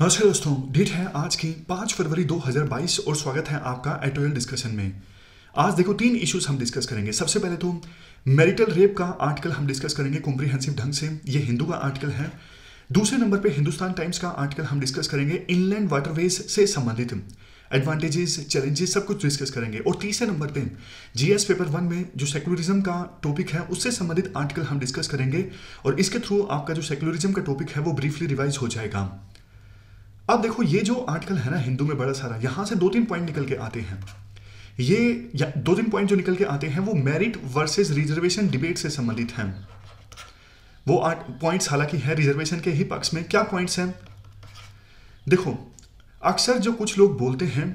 नमस्कार दोस्तों डेट है आज की 5 फरवरी 2022 और स्वागत है आपका एटोरियल डिस्कशन में आज देखो तीन इश्यूज हम डिस्कस करेंगे सबसे पहले तो मैरिटल रेप का आर्टिकल हम डिस्कस करेंगे कॉम्प्रिहेंसिव ढंग से ये हिंदू का आर्टिकल है दूसरे नंबर पे हिंदुस्तान टाइम्स का आर्टिकल हम डिस्कस करेंगे इनलैंड वाटरवेज से संबंधित एडवांटेजेस चैलेंजेस सब कुछ डिस्कस करेंगे और तीसरे नंबर पे जीएस पेपर वन में जो सेकुलरिज्म का टॉपिक है उससे संबंधित आर्टिकल हम डिस्कस करेंगे और इसके थ्रू आपका जो सेकुलरिज्म का टॉपिक है वो ब्रीफली रिवाइज हो जाएगा अब देखो ये जो आर्टिकल है ना हिंदू में बड़ा सारा यहां से दो तीन पॉइंट निकल के आते हैं ये दो तीन पॉइंट जो निकल के आते हैं वो मेरिट वर्सेस रिजर्वेशन डिबेट से संबंधित हैं वो आठ पॉइंट्स हालांकि है रिजर्वेशन के ही पक्ष में क्या पॉइंट्स हैं देखो अक्सर जो कुछ लोग बोलते हैं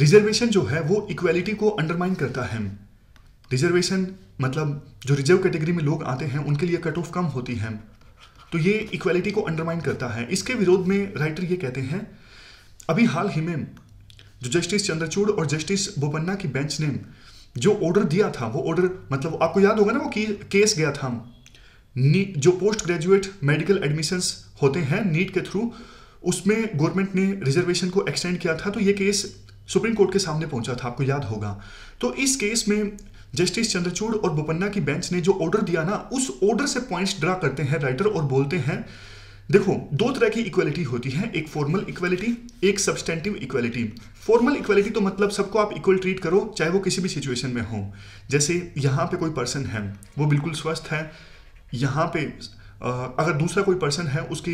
रिजर्वेशन जो है वो इक्वेलिटी को अंडरमाइन करता है रिजर्वेशन मतलब जो रिजर्व कैटेगरी में लोग आते हैं उनके लिए कट ऑफ कम होती है तो ये इक्वालिटी को अंडरमाइन करता है इसके विरोध में राइटर ये कहते हैं अभी हाल ही में जो जस्टिस चंद्रचूड़ और जस्टिस बोपन्ना की बेंच ने जो ऑर्डर दिया था वो ऑर्डर मतलब आपको याद होगा ना वो केस गया था जो पोस्ट ग्रेजुएट मेडिकल एडमिशंस होते हैं नीट के थ्रू उसमें गवर्नमेंट ने रिजर्वेशन को एक्सटेंड किया था तो ये केस सुप्रीम कोर्ट के सामने पहुंचा था आपको याद होगा तो इस केस में जस्टिस चंद्रचूड़ और बोपन्ना की बेंच ने जो ऑर्डर दिया ना उस ऑर्डर से पॉइंट्स ड्रा करते हैं राइटर और बोलते हैं देखो दो तरह की इक्वलिटी होती है एक फॉर्मल इक्वलिटी एक सब्सटेंटिव इक्वलिटी फॉर्मल इक्वलिटी तो मतलब सबको आप इक्वल ट्रीट करो चाहे वो किसी भी सिचुएशन में हो जैसे यहाँ पे कोई पर्सन है वो बिल्कुल स्वस्थ है यहाँ पे अगर दूसरा कोई पर्सन है उसके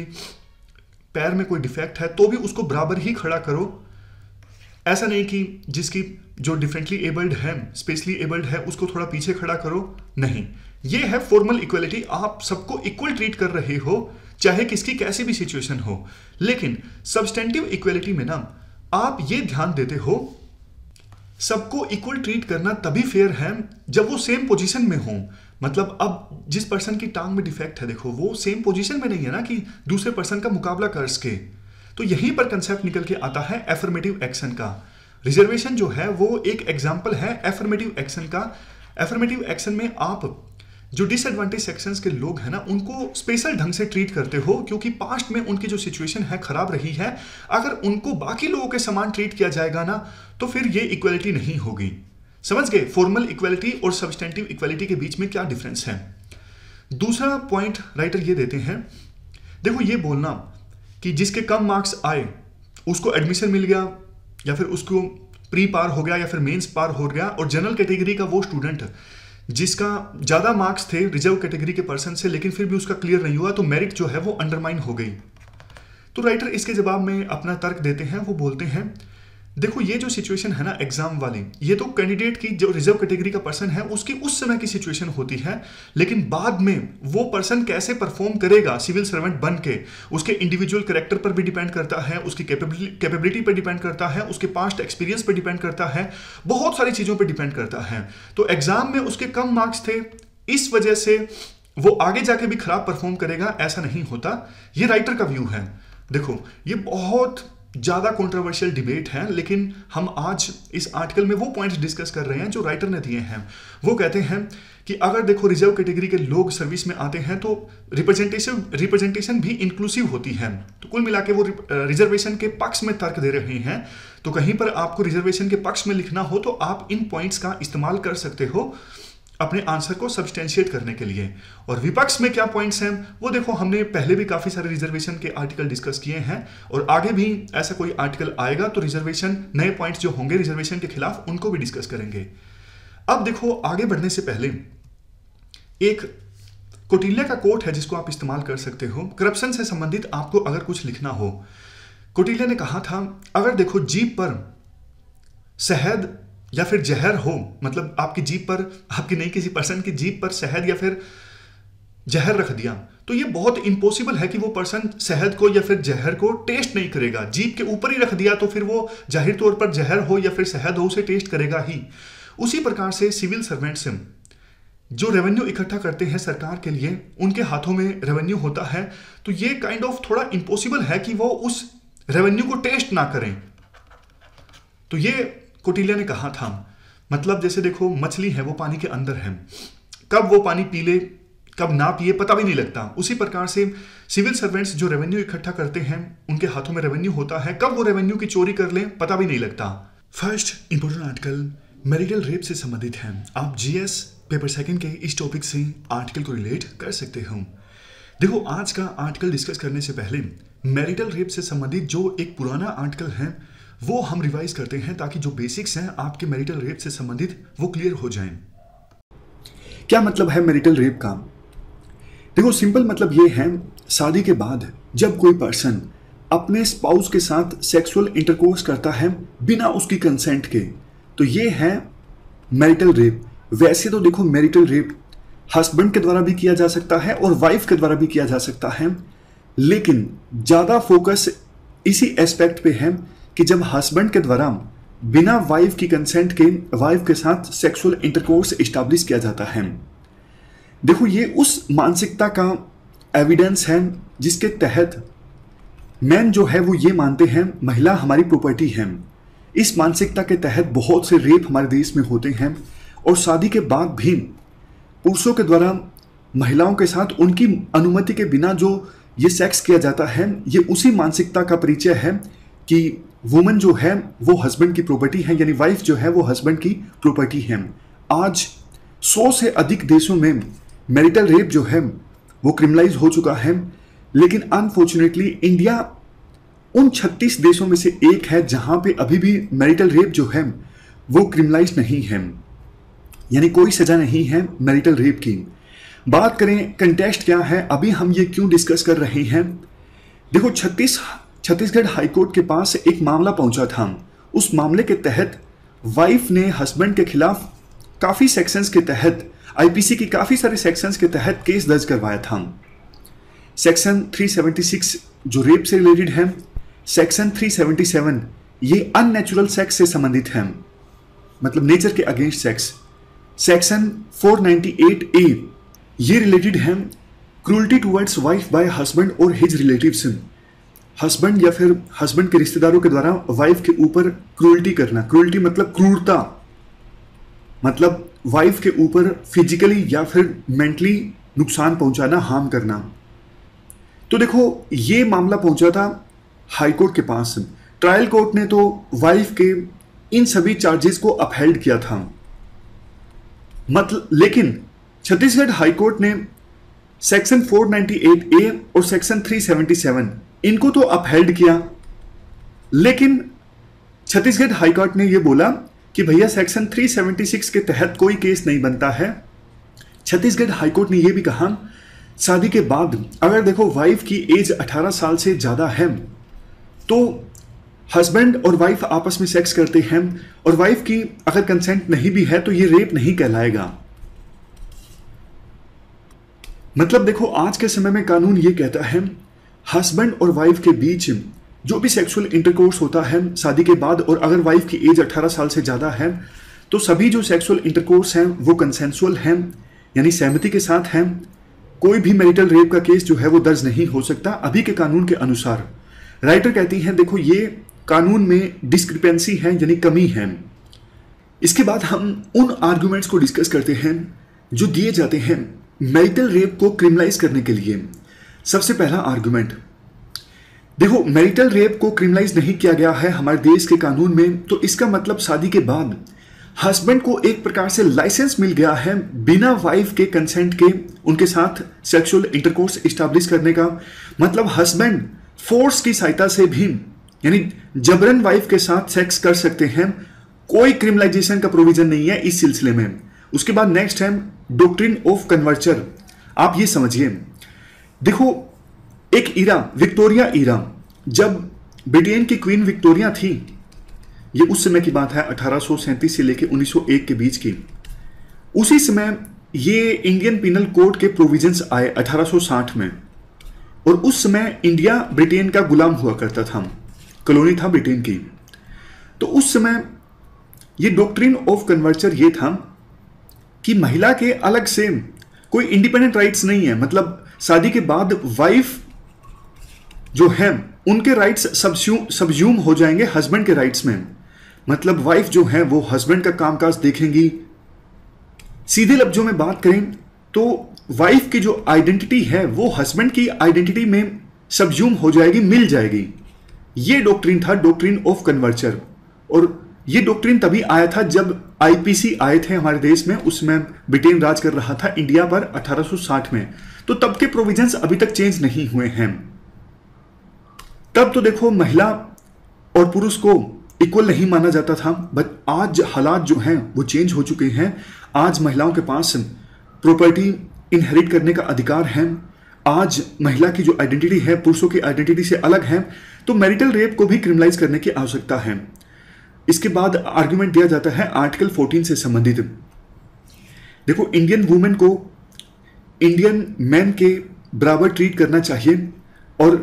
पैर में कोई डिफेक्ट है तो भी उसको बराबर ही खड़ा करो ऐसा नहीं कि जिसकी जो डिफरेंटली एबल्ड है स्पेशली एबल्ड है उसको थोड़ा पीछे खड़ा करो नहीं ये है फॉर्मल इक्वलिटी आप सबको इक्वल ट्रीट कर रहे हो चाहे किसकी कैसी भी सिचुएशन हो लेकिन सब्सटेंटिव इक्वलिटी में ना आप ये ध्यान देते हो सबको इक्वल ट्रीट करना तभी फेयर है जब वो सेम पोजीशन में हो मतलब अब जिस पर्सन की टांग में डिफेक्ट है देखो वो सेम पोजीशन में नहीं है ना कि दूसरे पर्सन का मुकाबला कर सके तो यहीं पर कंसेप्ट निकल के आता है एफर्मेटिव एक्शन का रिजर्वेशन जो है वो एक एग्जाम्पल है एफर्मेटिव एक्शन का एफर्मेटिव एक्शन में आप जो डिसएडवांटेज सेक्शन के लोग हैं ना उनको स्पेशल ढंग से ट्रीट करते हो क्योंकि पास्ट में उनकी जो सिचुएशन है खराब रही है अगर उनको बाकी लोगों के समान ट्रीट किया जाएगा ना तो फिर ये इक्वलिटी नहीं होगी समझ गए फॉर्मल इक्वलिटी और सब्सटेंटिव इक्वलिटी के बीच में क्या डिफरेंस है दूसरा पॉइंट राइटर ये देते हैं देखो ये बोलना कि जिसके कम मार्क्स आए उसको एडमिशन मिल गया या फिर उसको प्री पार हो गया या फिर मेंस पार हो गया और जनरल कैटेगरी का वो स्टूडेंट जिसका ज़्यादा मार्क्स थे रिजर्व कैटेगरी के पर्सन से लेकिन फिर भी उसका क्लियर नहीं हुआ तो मेरिट जो है वो अंडरमाइन हो गई तो राइटर इसके जवाब में अपना तर्क देते हैं वो बोलते हैं देखो ये जो सिचुएशन है ना एग्जाम वाली ये तो कैंडिडेट की जो रिजर्व कैटेगरी का पर्सन है उसकी उस समय की सिचुएशन होती है लेकिन बाद में वो पर्सन कैसे परफॉर्म करेगा सिविल सर्वेंट बन के उसके इंडिविजुअल करेक्टर पर भी डिपेंड करता है उसकी कैपेबिलिटी पर डिपेंड करता है उसके पास्ट एक्सपीरियंस पर डिपेंड करता है बहुत सारी चीज़ों पर डिपेंड करता है तो एग्जाम में उसके कम मार्क्स थे इस वजह से वो आगे जाके भी खराब परफॉर्म करेगा ऐसा नहीं होता ये राइटर का व्यू है देखो ये बहुत ज़्यादा कॉन्ट्रोवर्शियल डिबेट है लेकिन हम आज इस आर्टिकल में वो पॉइंट्स डिस्कस कर रहे हैं जो राइटर ने दिए हैं वो कहते हैं कि अगर देखो रिजर्व कैटेगरी के, के लोग सर्विस में आते हैं तो रिप्रेजेंटेशन रिप्रेजेंटेशन भी इंक्लूसिव होती है तो कुल मिला वो रिजर्वेशन के पक्ष में तर्क दे रहे हैं तो कहीं पर आपको रिजर्वेशन के पक्ष में लिखना हो तो आप इन पॉइंट्स का इस्तेमाल कर सकते हो अपने आंसर को सब्सटेंशिएट करने के लिए और विपक्ष में क्या पॉइंट्स हैं वो देखो हमने पहले भी काफ़ी सारे रिजर्वेशन के आर्टिकल डिस्कस किए हैं और आगे भी ऐसा कोई आर्टिकल आएगा तो रिजर्वेशन नए पॉइंट्स जो होंगे रिजर्वेशन के खिलाफ उनको भी डिस्कस करेंगे अब देखो आगे बढ़ने से पहले एक कोटिल्या का कोट है जिसको आप इस्तेमाल कर सकते हो करप्शन से संबंधित आपको अगर कुछ लिखना हो कोटिल्या ने कहा था अगर देखो जीप पर शहद या फिर जहर हो मतलब आपकी जीप पर आपकी नहीं किसी पर्सन की जीप पर शहद या फिर जहर रख दिया तो ये बहुत इम्पॉसिबल है कि वो पर्सन शहद को या फिर जहर को टेस्ट नहीं करेगा जीप के ऊपर ही रख दिया तो फिर वो जाहिर तौर पर जहर हो या फिर शहद हो उसे टेस्ट करेगा ही उसी प्रकार से सिविल सर्वेंट सिम जो रेवेन्यू इकट्ठा करते हैं सरकार के लिए उनके हाथों में रेवेन्यू होता है तो ये काइंड ऑफ थोड़ा इम्पॉसिबल है कि वो उस रेवेन्यू को टेस्ट ना करें तो ये कोटिलिया ने कहा था मतलब जैसे देखो मछली है वो पानी के अंदर है कब वो पानी पी ले कब ना पिए पता भी नहीं लगता उसी प्रकार से सिविल सर्वेंट्स जो रेवेन्यू इकट्ठा करते हैं उनके हाथों में रेवेन्यू होता है कब वो रेवेन्यू की चोरी कर लें पता भी नहीं लगता first important article marital rape से संबंधित है आप जीएस पेपर सेकंड के इस टॉपिक से आर्टिकल को रिलेट कर सकते हो देखो आज का आर्टिकल डिस्कस करने से पहले मैरिटल रेप से संबंधित जो एक पुराना आर्टिकल है वो हम रिवाइज करते हैं ताकि जो बेसिक्स हैं आपके मैरिटल रेप से संबंधित वो क्लियर हो जाए क्या मतलब है मैरिटल रेप का देखो सिंपल मतलब ये है शादी के बाद जब कोई पर्सन अपने स्पाउस के साथ सेक्सुअल इंटरकोर्स करता है बिना उसकी कंसेंट के तो ये है मैरिटल रेप वैसे तो देखो मैरिटल रेप हस्बैंड के द्वारा भी किया जा सकता है और वाइफ के द्वारा भी किया जा सकता है लेकिन ज़्यादा फोकस इसी एस्पेक्ट पे है कि जब हस्बैंड के द्वारा बिना वाइफ की कंसेंट के वाइफ के साथ सेक्सुअल इंटरकोर्स इस्टाब्लिश किया जाता है देखो ये उस मानसिकता का एविडेंस है जिसके तहत मैन जो है वो ये मानते हैं महिला हमारी प्रॉपर्टी है इस मानसिकता के तहत बहुत से रेप हमारे देश में होते हैं और शादी के बाद भी पुरुषों के द्वारा महिलाओं के साथ उनकी अनुमति के बिना जो ये सेक्स किया जाता है ये उसी मानसिकता का परिचय है कि वुमेन जो है वो हस्बैंड की प्रॉपर्टी है यानी वाइफ जो है वो हस्बैंड की प्रॉपर्टी है आज सौ से अधिक देशों में मैरिटल रेप जो है वो क्रिमिनलाइज हो चुका है लेकिन अनफॉर्चुनेटली इंडिया उन 36 देशों में से एक है जहां पे अभी भी मैरिटल रेप जो है वो क्रिमिनलाइज नहीं है यानी कोई सजा नहीं है मैरिटल रेप की बात करें कंटेस्ट क्या है अभी हम ये क्यों डिस्कस कर रहे हैं देखो 36 छत्तीसगढ़ हाईकोर्ट के पास एक मामला पहुंचा था उस मामले के तहत वाइफ ने हस्बैंड के खिलाफ काफ़ी सेक्शंस के तहत आईपीसी की काफ़ी सारे सेक्शंस के तहत केस दर्ज करवाया था सेक्शन 376 जो रेप से रिलेटेड है सेक्शन 377 ये अननेचुरल सेक्स से संबंधित है मतलब नेचर के अगेंस्ट सेक्स सेक्शन 498 ए ये रिलेटेड है cruelty towards wife by husband और हिज रिलेटिव्स हस्बैंड या फिर हस्बैंड के रिश्तेदारों के द्वारा वाइफ के ऊपर क्रूल्टी करना क्रूल्टी मतलब क्रूरता मतलब वाइफ के ऊपर फिजिकली या फिर मेंटली नुकसान पहुंचाना हार्म करना तो देखो ये मामला पहुंचा था हाई कोर्ट के पास ट्रायल कोर्ट ने तो वाइफ के इन सभी चार्जेस को अपहेल्ड किया था मतलब लेकिन छत्तीसगढ़ हाई कोर्ट ने सेक्शन 498 ए और सेक्शन 377 इनको तो अपहेल्ड किया लेकिन छत्तीसगढ़ हाईकोर्ट ने यह बोला कि भैया सेक्शन 376 के तहत कोई केस नहीं बनता है छत्तीसगढ़ हाईकोर्ट ने यह भी कहा शादी के बाद अगर देखो वाइफ की एज 18 साल से ज़्यादा है तो हस्बैंड और वाइफ आपस में सेक्स करते हैं और वाइफ की अगर कंसेंट नहीं भी है तो यह रेप नहीं कहलाएगा मतलब देखो आज के समय में कानून ये कहता है हस्बैंड और वाइफ के बीच जो भी सेक्सुअल इंटरकोर्स होता है शादी के बाद और अगर वाइफ की एज 18 साल से ज़्यादा है तो सभी जो सेक्सुअल इंटरकोर्स हैं वो कंसेंसुअल हैं यानी सहमति के साथ हैं कोई भी मैरिटल रेप का केस जो है वो दर्ज नहीं हो सकता अभी के कानून के अनुसार राइटर कहती हैं देखो ये कानून में डिस्क्रिपेंसी है यानी कमी है इसके बाद हम उन आर्ग्यूमेंट्स को डिस्कस करते हैं जो दिए जाते हैं मैरिटल रेप को क्रिमिनलाइज करने के लिए सबसे पहला आर्ग्यूमेंट देखो मैरिटल रेप को क्रिमिनलाइज नहीं किया गया है हमारे देश के कानून में तो इसका मतलब शादी के बाद हस्बैंड को एक प्रकार से लाइसेंस मिल गया है बिना वाइफ के कंसेंट के उनके साथ सेक्सुअल इंटरकोर्स इस्टेब्लिश करने का मतलब हस्बैंड फोर्स की सहायता से भी यानी जबरन वाइफ के साथ सेक्स कर सकते हैं कोई क्रिमिनलाइजेशन का प्रोविजन नहीं है इस सिलसिले में उसके बाद नेक्स्ट है डॉक्ट्रिन ऑफ कन्वर्चर आप ये समझिए देखो एक ईरा विक्टोरिया ईरा जब ब्रिटेन की क्वीन विक्टोरिया थी ये उस समय की बात है अठारह से लेकर 1901 के बीच की उसी समय ये इंडियन पिनल कोड के प्रोविजंस आए 1860 में और उस समय इंडिया ब्रिटेन का गुलाम हुआ करता था कॉलोनी था ब्रिटेन की तो उस समय ये डॉक्ट्रिन ऑफ कन्वर्चर ये था कि महिला के अलग से कोई इंडिपेंडेंट राइट्स नहीं है मतलब शादी के बाद वाइफ जो है उनके राइट्स सब्ज्यूम हो जाएंगे हस्बैंड के राइट्स में मतलब वाइफ जो है वो हस्बैंड का कामकाज देखेंगी सीधे लफ्जों में बात करें तो वाइफ की जो आइडेंटिटी है वो हस्बैंड की आइडेंटिटी में सब्ज्यूम हो जाएगी मिल जाएगी ये डॉक्ट्रिन था डॉक्ट्रिन ऑफ कन्वर्चर और ये डॉक्ट्रिन तभी आया था जब आईपीसी आए थे हमारे देश में उसमें ब्रिटेन राज कर रहा था इंडिया पर 1860 में तो तब के प्रोविजंस अभी तक चेंज नहीं हुए हैं तब तो देखो महिला और पुरुष को इक्वल नहीं माना जाता था बट आज हालात जो हैं वो चेंज हो चुके हैं आज महिलाओं के पास प्रॉपर्टी इनहेरिट करने का अधिकार है आज महिला की जो आइडेंटिटी है पुरुषों की आइडेंटिटी से अलग है तो मैरिटल रेप को भी क्रिमिनलाइज करने की आवश्यकता है इसके बाद आर्ग्यूमेंट दिया जाता है आर्टिकल 14 से संबंधित देखो इंडियन वुमेन को इंडियन मैन के बराबर ट्रीट करना चाहिए और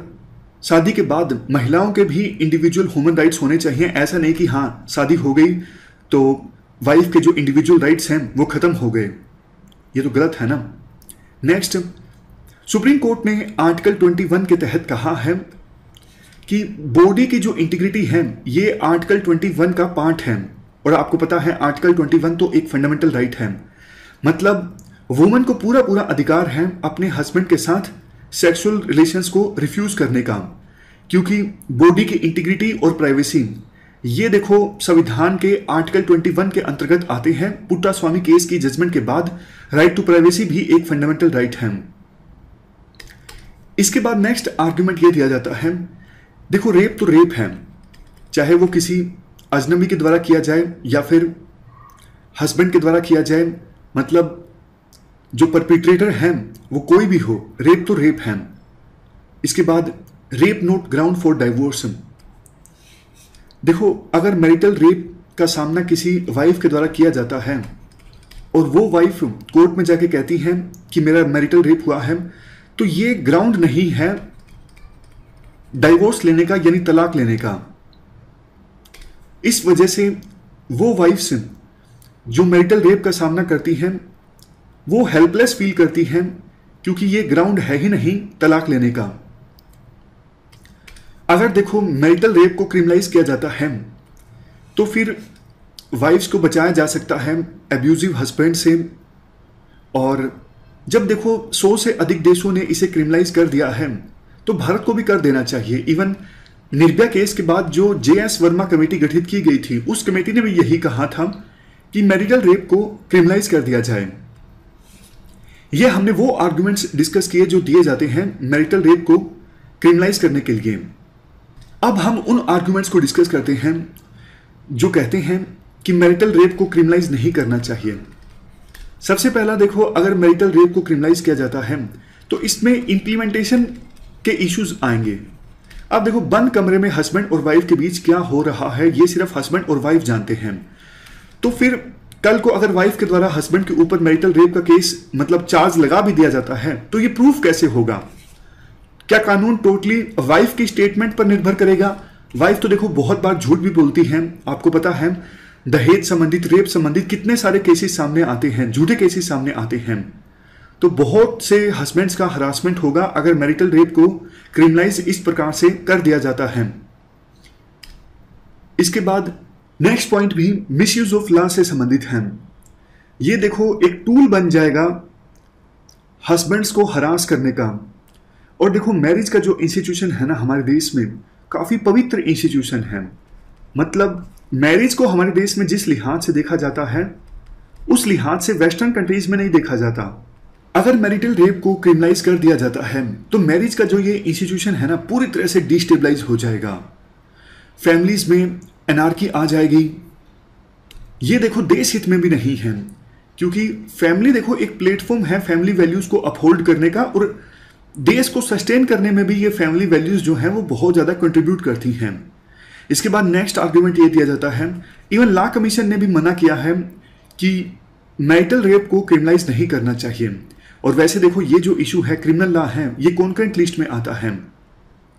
शादी के बाद महिलाओं के भी इंडिविजुअल ह्यूमन राइट्स होने चाहिए ऐसा नहीं कि हाँ शादी हो गई तो वाइफ के जो इंडिविजुअल राइट्स हैं वो ख़त्म हो गए ये तो गलत है ना नेक्स्ट सुप्रीम कोर्ट ने आर्टिकल 21 के तहत कहा है कि बॉडी की जो इंटीग्रिटी है ये आर्टिकल 21 का पार्ट है और आपको पता है आर्टिकल 21 तो एक फंडामेंटल राइट है मतलब वुमन को पूरा पूरा अधिकार है अपने हस्बैंड के साथ सेक्सुअल रिलेशंस को रिफ्यूज़ करने का क्योंकि बॉडी की इंटीग्रिटी और प्राइवेसी ये देखो संविधान के आर्टिकल 21 के अंतर्गत आते हैं पुट्टा स्वामी केस की जजमेंट के बाद राइट टू प्राइवेसी भी एक फंडामेंटल राइट है इसके बाद नेक्स्ट आर्ग्यूमेंट ये दिया जाता है देखो रेप तो रेप है चाहे वो किसी अजनबी के द्वारा किया जाए या फिर हस्बैंड के द्वारा किया जाए मतलब जो परपिट्रेटर हैं वो कोई भी हो रेप तो रेप हैं इसके बाद rape not ground for divorce देखो अगर मैरिटल रेप का सामना किसी वाइफ के द्वारा किया जाता है और वो वाइफ कोर्ट में जाके कहती है कि मेरा मैरिटल रेप हुआ है तो ये ग्राउंड नहीं है डाइवोर्स लेने का यानी तलाक लेने का इस वजह से वो वाइफ्स जो मैरिटल रेप का सामना करती हैं वो हेल्पलेस फील करती हैं क्योंकि ये ग्राउंड है ही नहीं तलाक लेने का अगर देखो मैरिटल रेप को क्रिमिनलाइज किया जाता है तो फिर वाइफ्स को बचाया जा सकता है एब्यूजिव हस्बैंड से और जब देखो सौ से अधिक देशों ने इसे क्रिमिनलाइज कर दिया है तो भारत को भी कर देना चाहिए इवन निर्भया केस के बाद जो जे एस वर्मा कमेटी गठित की गई थी उस कमेटी ने भी यही कहा था कि मेरिटल रेप को क्रिमिनलाइज कर दिया जाए ये हमने वो आर्ग्यूमेंट्स डिस्कस किए जो दिए जाते हैं मैरिटल रेप को क्रिमिनलाइज करने के लिए अब हम उन आर्ग्यूमेंट्स को डिस्कस करते हैं जो कहते हैं कि मैरिटल रेप को क्रिमिनलाइज नहीं करना चाहिए सबसे पहला देखो अगर मैरिटल रेप को क्रिमिनलाइज किया जाता है तो इसमें इम्प्लीमेंटेशन के इश्यूज आएंगे अब देखो बंद कमरे में हस्बैंड और वाइफ के बीच क्या हो रहा है ये सिर्फ हस्बैंड और वाइफ जानते हैं तो फिर कल को अगर वाइफ के द्वारा हस्बैंड के ऊपर मैरिटल रेप का केस मतलब चार्ज लगा भी दिया जाता है तो ये प्रूफ कैसे होगा क्या कानून टोटली वाइफ की स्टेटमेंट पर निर्भर करेगा वाइफ तो देखो बहुत बार झूठ भी बोलती है आपको पता है दहेज संबंधित रेप संबंधित कितने सारे केसेस सामने आते हैं झूठे केसेस सामने आते हैं तो बहुत से हस्बैंड्स का हरासमेंट होगा अगर मैरिटल रेप को क्रिमिनलाइज इस प्रकार से कर दिया जाता है इसके बाद नेक्स्ट पॉइंट भी मिस यूज ऑफ लॉ से संबंधित है ये देखो एक टूल बन जाएगा हस्बैंड्स को हरास करने का और देखो मैरिज का जो इंस्टीट्यूशन है ना हमारे देश में काफ़ी पवित्र इंस्टीट्यूशन है मतलब मैरिज को हमारे देश में जिस लिहाज से देखा जाता है उस लिहाज से वेस्टर्न कंट्रीज में नहीं देखा जाता अगर मैरिटल रेप को क्रिमिनलाइज कर दिया जाता है तो मैरिज का जो ये इंस्टीट्यूशन है ना पूरी तरह से डिस्टेबलाइज हो जाएगा फैमिलीज में की आ जाएगी ये देखो देश हित में भी नहीं है क्योंकि फैमिली देखो एक प्लेटफॉर्म है फैमिली वैल्यूज़ को अपहोल्ड करने का और देश को सस्टेन करने में भी ये फैमिली वैल्यूज़ जो है वो बहुत ज़्यादा कंट्रीब्यूट करती हैं इसके बाद नेक्स्ट आर्ग्यूमेंट ये दिया जाता है इवन लॉ कमीशन ने भी मना किया है कि मैरिटल रेप को क्रिमिनलाइज नहीं करना चाहिए और वैसे देखो ये जो इशू है क्रिमिनल लॉ है ये कॉन्क्रेंट लिस्ट में आता है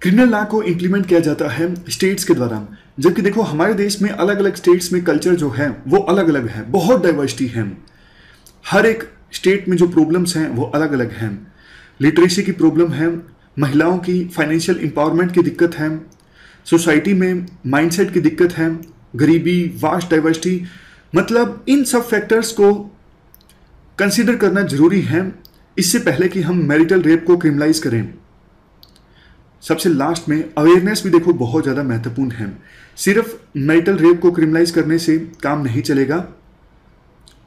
क्रिमिनल लॉ को इम्प्लीमेंट किया जाता है स्टेट्स के द्वारा जबकि देखो हमारे देश में अलग अलग स्टेट्स में कल्चर जो है वो अलग अलग है बहुत डाइवर्सिटी है हर एक स्टेट में जो प्रॉब्लम्स हैं वो अलग अलग हैं लिटरेसी की प्रॉब्लम है महिलाओं की फाइनेंशियल एम्पावरमेंट की दिक्कत है सोसाइटी में माइंडसेट की दिक्कत है गरीबी वास्ट डाइवर्सिटी मतलब इन सब फैक्टर्स को कंसिडर करना जरूरी है इससे पहले कि हम मैरिटल रेप को क्रिमिनलाइज करें सबसे लास्ट में अवेयरनेस भी देखो बहुत ज़्यादा महत्वपूर्ण है सिर्फ मैरिटल रेप को क्रिमिनलाइज करने से काम नहीं चलेगा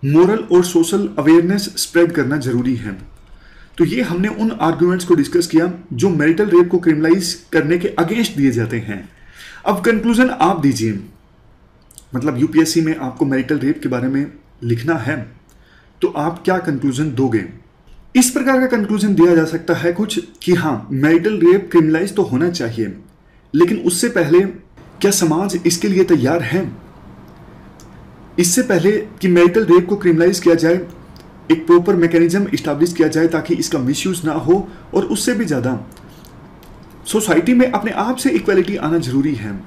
मोरल और सोशल अवेयरनेस स्प्रेड करना ज़रूरी है तो ये हमने उन आर्ग्यूमेंट्स को डिस्कस किया जो मैरिटल रेप को क्रिमिनलाइज करने के अगेंस्ट दिए जाते हैं अब कंक्लूजन आप दीजिए मतलब यूपीएससी में आपको मैरिटल रेप के बारे में लिखना है तो आप क्या कंक्लूजन दोगे इस प्रकार का कंक्लूजन दिया जा सकता है कुछ कि हाँ मैरिटल रेप क्रिमिनलाइज तो होना चाहिए लेकिन उससे पहले क्या समाज इसके लिए तैयार है इससे पहले कि मैरिटल रेप को क्रिमिनलाइज किया जाए एक प्रॉपर मैकेनिज्म इस्टाब्लिश किया जाए ताकि इसका मिसयूज ना हो और उससे भी ज़्यादा सोसाइटी में अपने आप से इक्वालिटी आना जरूरी है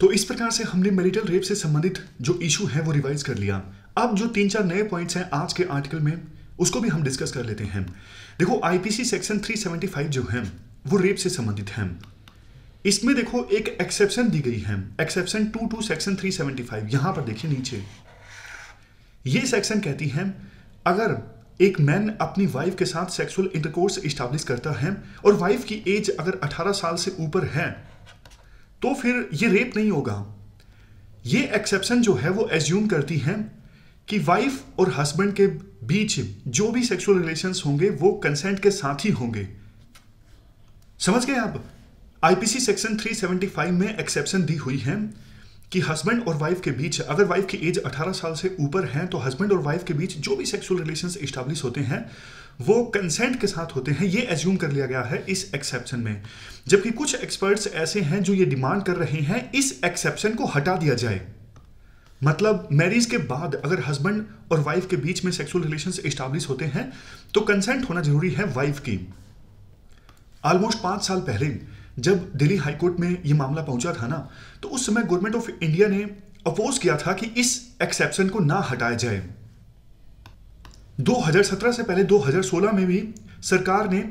तो इस प्रकार से हमने मैरिटल रेप से संबंधित जो इशू है वो रिवाइज कर लिया अब जो तीन चार नए पॉइंट्स हैं आज के आर्टिकल में उसको भी हम डिस्कस कर लेते हैं देखो आईपीसी सेक्शन 375 जो है वो रेप से संबंधित है इसमें देखो एक एक्सेप्शन दी गई है एक्सेप्शन टू टू सेक्शन 375 यहां पर देखिए नीचे ये सेक्शन कहती है अगर एक मैन अपनी वाइफ के साथ सेक्सुअल इंटरकोर्स इस्टाब्लिश करता है और वाइफ की एज अगर 18 साल से ऊपर है तो फिर ये रेप नहीं होगा ये एक्सेप्शन जो है वो एज्यूम करती है कि वाइफ और हस्बैंड के बीच जो भी सेक्सुअल रिलेशंस होंगे वो कंसेंट के साथ ही होंगे समझ गए आप आईपीसी सेक्शन 375 में एक्सेप्शन दी हुई है कि हस्बैंड और वाइफ के बीच अगर वाइफ की एज 18 साल से ऊपर है तो हस्बैंड और वाइफ के बीच जो भी सेक्सुअल रिलेशन स्टैब्लिश होते हैं वो कंसेंट के साथ होते हैं ये एज्यूम कर लिया गया है इस एक्सेप्शन में जबकि कुछ एक्सपर्ट्स ऐसे हैं जो ये डिमांड कर रहे हैं इस एक्सेप्शन को हटा दिया जाए मतलब मैरिज के बाद अगर हस्बैंड और वाइफ के बीच में सेक्सुअल रिलेशन इस्टाब्लिश होते हैं तो कंसेंट होना जरूरी है वाइफ की ऑलमोस्ट पांच साल पहले जब दिल्ली हाईकोर्ट में यह मामला पहुंचा था ना तो उस समय गवर्नमेंट ऑफ इंडिया ने अपोज किया था कि इस एक्सेप्शन को ना हटाया जाए 2017 से पहले 2016 में भी सरकार ने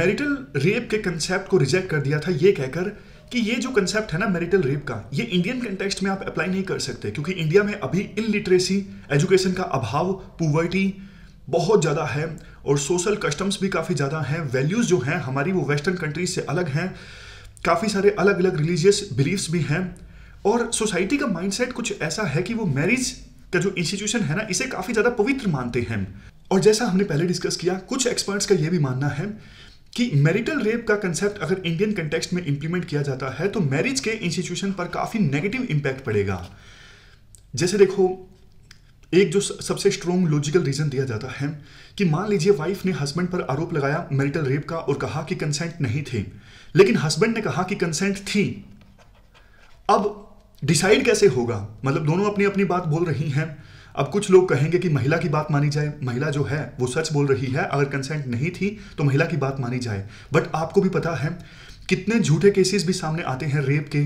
मैरिटल रेप के कंसेप्ट को रिजेक्ट कर दिया था कह कहकर कि ये जो कंसेप्ट है ना मैरिटल रेप का ये इंडियन कंटेक्स्ट में आप अप्लाई नहीं कर सकते क्योंकि इंडिया में अभी इनलिटरेसी एजुकेशन का अभाव पुवर्टी बहुत ज़्यादा है और सोशल कस्टम्स भी काफ़ी ज़्यादा हैं वैल्यूज़ जो हैं हमारी वो वेस्टर्न कंट्रीज से अलग हैं काफ़ी सारे अलग अलग रिलीजियस बिलीव्स भी हैं और सोसाइटी का माइंडसेट कुछ ऐसा है कि वो मैरिज का जो इंस्टीट्यूशन है ना इसे काफ़ी ज़्यादा पवित्र मानते हैं और जैसा हमने पहले डिस्कस किया कुछ एक्सपर्ट्स का ये भी मानना है कि मैरिटल रेप का कंसेप्ट अगर इंडियन कंटेक्स्ट में इंप्लीमेंट किया जाता है तो मैरिज के इंस्टीट्यूशन पर काफ़ी नेगेटिव इंपैक्ट पड़ेगा जैसे देखो एक जो सबसे स्ट्रॉन्ग लॉजिकल रीज़न दिया जाता है कि मान लीजिए वाइफ ने हस्बैंड पर आरोप लगाया मैरिटल रेप का और कहा कि कंसेंट नहीं थे लेकिन हस्बैंड ने कहा कि कंसेंट थी अब डिसाइड कैसे होगा मतलब दोनों अपनी अपनी बात बोल रही हैं अब कुछ लोग कहेंगे कि महिला की बात मानी जाए महिला जो है वो सच बोल रही है अगर कंसेंट नहीं थी तो महिला की बात मानी जाए बट आपको भी पता है कितने झूठे केसेस भी सामने आते हैं रेप के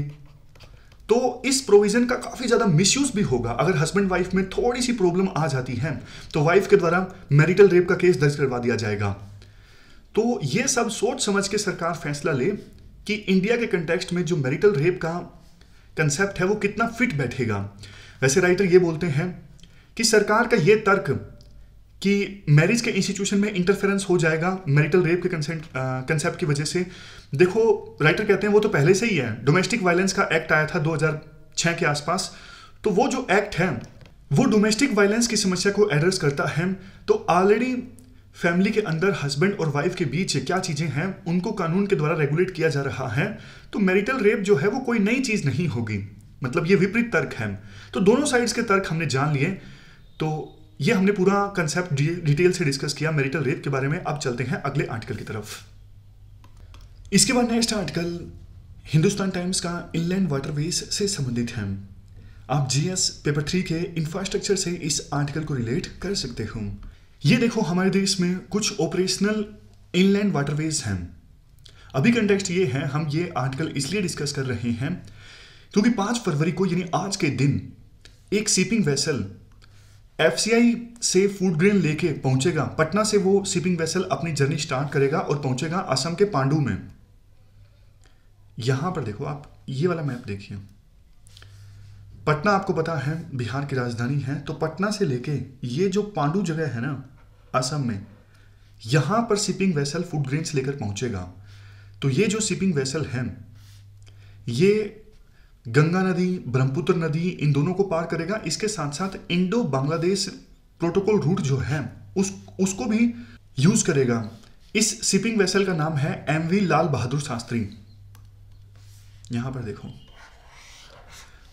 तो इस प्रोविजन का काफ़ी ज़्यादा मिसयूज भी होगा अगर हस्बैंड वाइफ में थोड़ी सी प्रॉब्लम आ जाती है तो वाइफ के द्वारा मैरिटल रेप का केस दर्ज करवा दिया जाएगा तो ये सब सोच समझ के सरकार फैसला ले कि इंडिया के कंटेक्स्ट में जो मैरिटल रेप का कंसेप्ट है वो कितना फिट बैठेगा वैसे राइटर ये बोलते हैं कि सरकार का ये तर्क कि मैरिज के इंस्टीट्यूशन में इंटरफेरेंस हो जाएगा मैरिटल रेप के कंसेंट कंसेप्ट की वजह से देखो राइटर कहते हैं वो तो पहले से ही है डोमेस्टिक वायलेंस का एक्ट आया था 2006 के आसपास तो वो जो एक्ट है वो डोमेस्टिक वायलेंस की समस्या को एड्रेस करता है तो ऑलरेडी फैमिली के अंदर हस्बैंड और वाइफ के बीच क्या चीज़ें हैं उनको कानून के द्वारा रेगुलेट किया जा रहा है तो मैरिटल रेप जो है वो कोई नई चीज़ नहीं होगी मतलब ये विपरीत तर्क है तो दोनों साइड्स के तर्क हमने जान लिए तो ये हमने पूरा कंसेप्ट डिटेल से डिस्कस किया मेरिटल रेप के बारे में अब चलते हैं अगले आर्टिकल की तरफ इसके बाद नेक्स्ट आर्टिकल हिंदुस्तान टाइम्स का इनलैंड वाटरवेज से संबंधित है आप जीएस पेपर थ्री के इंफ्रास्ट्रक्चर से इस आर्टिकल को रिलेट कर सकते हो ये देखो हमारे देश में कुछ ऑपरेशनल इनलैंड वाटरवेज हैं अभी कंटेक्स्ट ये है हम ये आर्टिकल इसलिए डिस्कस कर रहे हैं क्योंकि पांच फरवरी को यानी आज के दिन एक सीपिंग वेसल एफ से फूड ग्रेन लेके पहुंचेगा पटना से वो शिपिंग वेसल अपनी जर्नी स्टार्ट करेगा और पहुंचेगा असम के पांडू में यहां पर देखो आप ये वाला मैप देखिए पटना आपको पता है बिहार की राजधानी है तो पटना से लेके ये जो पांडू जगह है ना असम में यहां पर शिपिंग वेसल फूड ग्रेन लेकर पहुंचेगा तो ये जो शिपिंग वेसल है ये गंगा नदी ब्रह्मपुत्र नदी इन दोनों को पार करेगा इसके साथ साथ इंडो बांग्लादेश प्रोटोकॉल रूट जो है उस उसको भी यूज करेगा इस शिपिंग वेसल का नाम है एम वी लाल बहादुर शास्त्री यहां पर देखो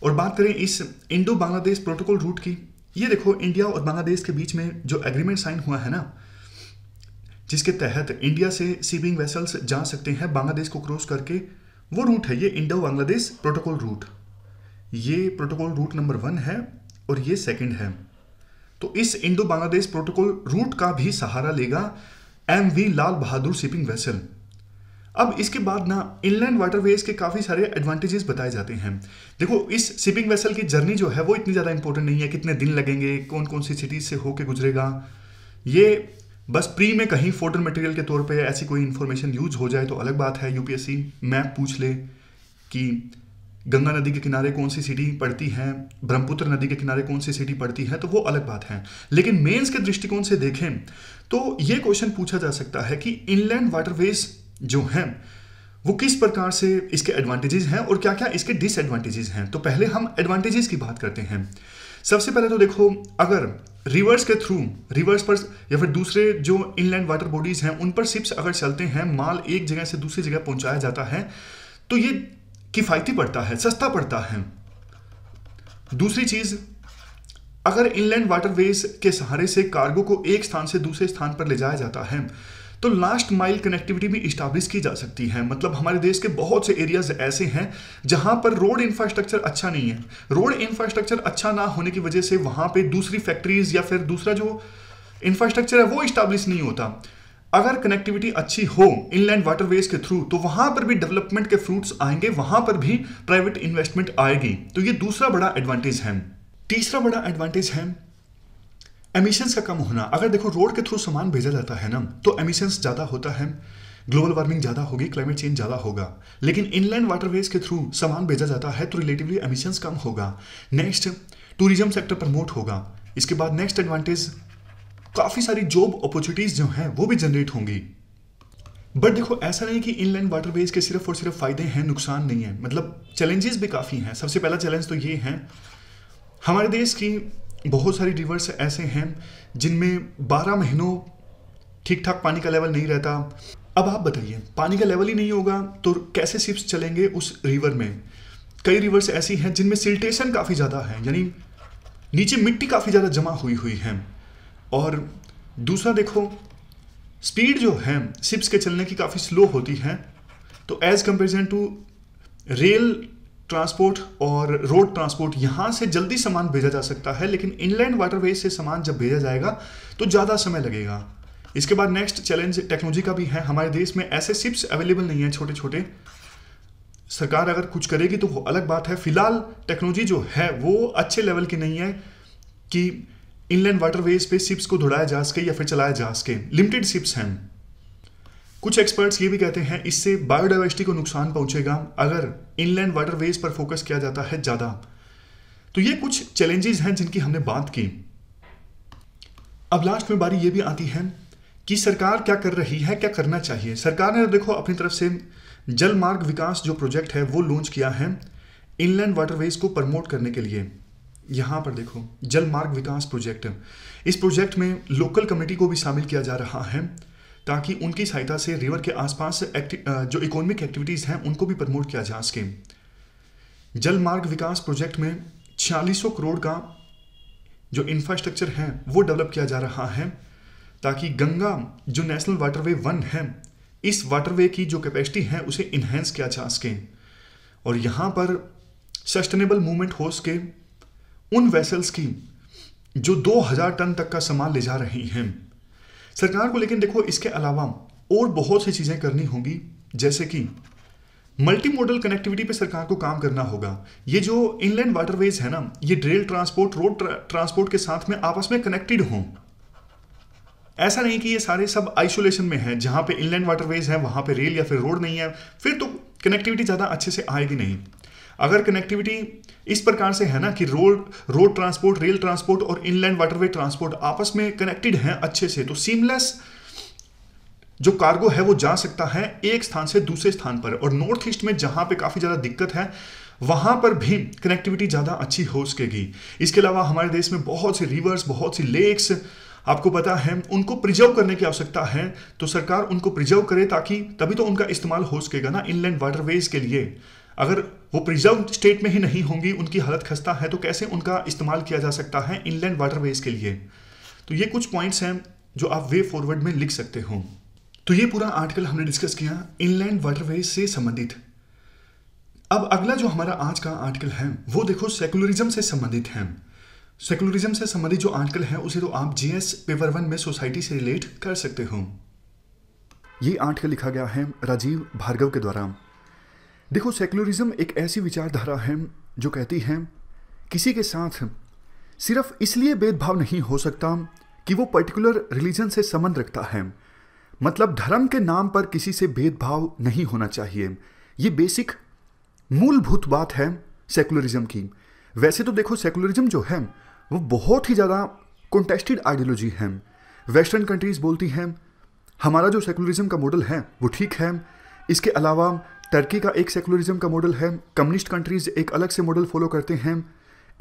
और बात करें इस इंडो बांग्लादेश प्रोटोकॉल रूट की ये देखो इंडिया और बांग्लादेश के बीच में जो एग्रीमेंट साइन हुआ है ना जिसके तहत इंडिया से शिपिंग वेसल्स जा सकते हैं बांग्लादेश को क्रॉस करके वो रूट है ये इंडो बांग्लादेश प्रोटोकॉल रूट ये प्रोटोकॉल रूट नंबर वन है और ये सेकंड है तो इस इंडो बांग्लादेश प्रोटोकॉल रूट का भी सहारा लेगा M V Lal Bahadur shipping vessel अब इसके बाद ना इनलैंड वाटरवेज के काफ़ी सारे एडवांटेजेस बताए जाते हैं देखो इस शिपिंग वेसल की जर्नी जो है वो इतनी ज़्यादा इंपॉर्टेंट नहीं है कितने दिन लगेंगे कौन कौन सी सिटीज से होके गुजरेगा ये बस प्री में कहीं फोटो मटेरियल के तौर पे ऐसी कोई इन्फॉर्मेशन यूज हो जाए तो अलग बात है यूपीएससी मैप पूछ ले कि गंगा नदी के किनारे कौन सी सिटी पड़ती है ब्रह्मपुत्र नदी के किनारे कौन सी सिटी पड़ती है तो वो अलग बात है लेकिन मेंस के दृष्टिकोण से देखें तो ये क्वेश्चन पूछा जा सकता है कि इनलैंड वाटरवेज जो हैं वो किस प्रकार से इसके एडवांटेजेस हैं और क्या क्या इसके डिसएडवांटेजेस हैं तो पहले हम एडवांटेजेस की बात करते हैं सबसे पहले तो देखो अगर रिवर्स के थ्रू रिवर्स पर या फिर दूसरे जो इनलैंड वाटर बॉडीज़ हैं उन पर शिप्स अगर चलते हैं माल एक जगह से दूसरी जगह पहुंचाया जाता है तो ये किफ़ायती पड़ता है सस्ता पड़ता है दूसरी चीज़ अगर इनलैंड वाटरवेज के सहारे से कार्गो को एक स्थान से दूसरे स्थान पर ले जाया जाता है तो लास्ट माइल कनेक्टिविटी भी इस्टाब्लिश की जा सकती है मतलब हमारे देश के बहुत से एरियाज ऐसे हैं जहाँ पर रोड इंफ्रास्ट्रक्चर अच्छा नहीं है रोड इंफ्रास्ट्रक्चर अच्छा ना होने की वजह से वहाँ पर दूसरी फैक्ट्रीज या फिर दूसरा जो इंफ्रास्ट्रक्चर है वो इस्टाब्लिश नहीं होता अगर कनेक्टिविटी अच्छी हो इनलैंड वाटरवेज के थ्रू तो वहां पर भी डेवलपमेंट के फ्रूट्स आएंगे वहां पर भी प्राइवेट इन्वेस्टमेंट आएगी तो ये दूसरा बड़ा एडवांटेज है तीसरा बड़ा एडवांटेज है एमिशंस का कम होना अगर देखो रोड के थ्रू सामान भेजा जाता है ना तो एमिशंस ज़्यादा होता है ग्लोबल वार्मिंग ज़्यादा होगी क्लाइमेट चेंज ज़्यादा होगा लेकिन इनलैंड वाटरवेज के थ्रू सामान भेजा जाता है तो रिलेटिवली एमिशंस कम होगा नेक्स्ट टूरिज्म सेक्टर प्रमोट होगा इसके बाद नेक्स्ट एडवांटेज काफ़ी सारी जॉब अपॉर्चुनिटीज़ जो हैं वो भी जनरेट होंगी बट देखो ऐसा नहीं कि इनलैंड वाटरवेज के सिर्फ और सिर्फ फ़ायदे हैं नुकसान नहीं है मतलब चैलेंजेस भी काफ़ी हैं सबसे पहला चैलेंज तो ये है हमारे देश की बहुत सारी रिवर्स ऐसे हैं जिनमें 12 महीनों ठीक ठाक पानी का लेवल नहीं रहता अब आप बताइए पानी का लेवल ही नहीं होगा तो कैसे शिप्स चलेंगे उस रिवर में कई रिवर्स ऐसी हैं जिनमें सिल्टेशन काफ़ी ज़्यादा है यानी नीचे मिट्टी काफ़ी ज़्यादा जमा हुई हुई है और दूसरा देखो स्पीड जो है शिप्स के चलने की काफ़ी स्लो होती है तो as comparison to rail transport और रोड ट्रांसपोर्ट यहाँ से जल्दी सामान भेजा जा सकता है लेकिन इनलैंड वाटरवे से सामान जब भेजा जाएगा तो ज़्यादा समय लगेगा इसके बाद नेक्स्ट चैलेंज टेक्नोलॉजी का भी है हमारे देश में ऐसे सिप्स अवेलेबल नहीं है छोटे छोटे सरकार अगर कुछ करेगी तो वो अलग बात है फिलहाल टेक्नोलॉजी जो है वो अच्छे लेवल की नहीं है कि इनलैंड वाटरवेज पे सिप्स को दौड़ाया जा सके या फिर चलाया जा सके लिमिटेड सिप्स हैं कुछ एक्सपर्ट्स ये भी कहते हैं इससे बायोडाइवर्सिटी को नुकसान पहुंचेगा अगर इनलैंड वाटरवेज पर फोकस किया जाता है ज़्यादा तो ये कुछ चैलेंजेस हैं जिनकी हमने बात की अब लास्ट में बारी ये भी आती है कि सरकार क्या कर रही है क्या करना चाहिए सरकार ने देखो अपनी तरफ से जल मार्ग विकास जो प्रोजेक्ट है वो लॉन्च किया है इनलैंड वाटरवेज को प्रमोट करने के लिए यहां पर देखो जल मार्ग विकास प्रोजेक्ट इस प्रोजेक्ट में लोकल कमेटी को भी शामिल किया जा रहा है ताकि उनकी सहायता से रिवर के आसपास जो इकोनॉमिक एक्टिविटीज़ हैं उनको भी प्रमोट किया जा सके जल मार्ग विकास प्रोजेक्ट में छियालीसों करोड़ का जो इंफ्रास्ट्रक्चर है वो डेवलप किया जा रहा है ताकि गंगा जो नेशनल वाटरवे वन है इस वाटरवे की जो कैपेसिटी है उसे इन्हेंस किया जा सके और यहाँ पर सस्टेनेबल मूवमेंट हो सके उन वेसल्स की जो 2000 टन तक का सामान ले जा रही हैं सरकार को लेकिन देखो इसके अलावा और बहुत सी चीज़ें करनी होंगी जैसे कि मल्टी मॉडल कनेक्टिविटी पे सरकार को काम करना होगा ये जो इनलैंड वाटरवेज है ना ये रेल ट्रांसपोर्ट रोड ट्रांसपोर्ट के साथ में आपस में कनेक्टेड हों ऐसा नहीं कि ये सारे सब आइसोलेशन में है जहां पे इनलैंड वाटरवेज है वहां पे रेल या फिर रोड नहीं है फिर तो कनेक्टिविटी ज़्यादा अच्छे से आएगी नहीं अगर कनेक्टिविटी इस प्रकार से है ना कि road road transport rail transport और इनलैंड वाटरवे ट्रांसपोर्ट आपस में कनेक्टेड हैं अच्छे से तो सीमलेस जो कार्गो है वो जा सकता है एक स्थान से दूसरे स्थान पर और नॉर्थ ईस्ट में जहां पे काफ़ी ज़्यादा दिक्कत है वहां पर भी कनेक्टिविटी ज़्यादा अच्छी हो सकेगी इसके अलावा हमारे देश में बहुत से रिवर्स बहुत सी लेक्स आपको पता है उनको प्रिजर्व करने की आवश्यकता है तो सरकार उनको प्रिजर्व करे ताकि तभी तो उनका इस्तेमाल हो सकेगा ना इनलैंड वाटरवेज के लिए अगर वो प्रिजर्व स्टेट में ही नहीं होंगी उनकी हालत खस्ता है तो कैसे उनका इस्तेमाल किया जा सकता है इनलैंड वाटरवेज के लिए तो ये कुछ पॉइंट्स हैं जो आप वे फॉरवर्ड में लिख सकते हो तो ये पूरा आर्टिकल हमने डिस्कस किया इनलैंड वाटरवेज से संबंधित अब अगला जो हमारा आज का आर्टिकल है वो देखो सेकुलरिज्म से संबंधित है सेकुलरिज्म से संबंधित जो आर्टिकल है उसे तो आप जीएस पेपर वन में सोसाइटी से रिलेट कर सकते हो ये आर्टिकल लिखा गया है राजीव भार्गव के द्वारा देखो सेकुलरिज्म एक ऐसी विचारधारा है जो कहती है किसी के साथ सिर्फ इसलिए भेदभाव नहीं हो सकता कि वो पर्टिकुलर रिलीजन से संबंध रखता है मतलब धर्म के नाम पर किसी से भेदभाव नहीं होना चाहिए ये बेसिक मूलभूत बात है सेकुलरिज्म की वैसे तो देखो सेकुलरिज्म जो है वो बहुत ही ज़्यादा कॉन्टेस्टेड आइडियोलॉजी है वेस्टर्न कंट्रीज़ बोलती हैं हमारा जो सेकुलरिज्म का मॉडल है वो ठीक है इसके अलावा टर्की का एक सेकुलरिज्म का मॉडल है कम्युनिस्ट कंट्रीज एक अलग से मॉडल फॉलो करते हैं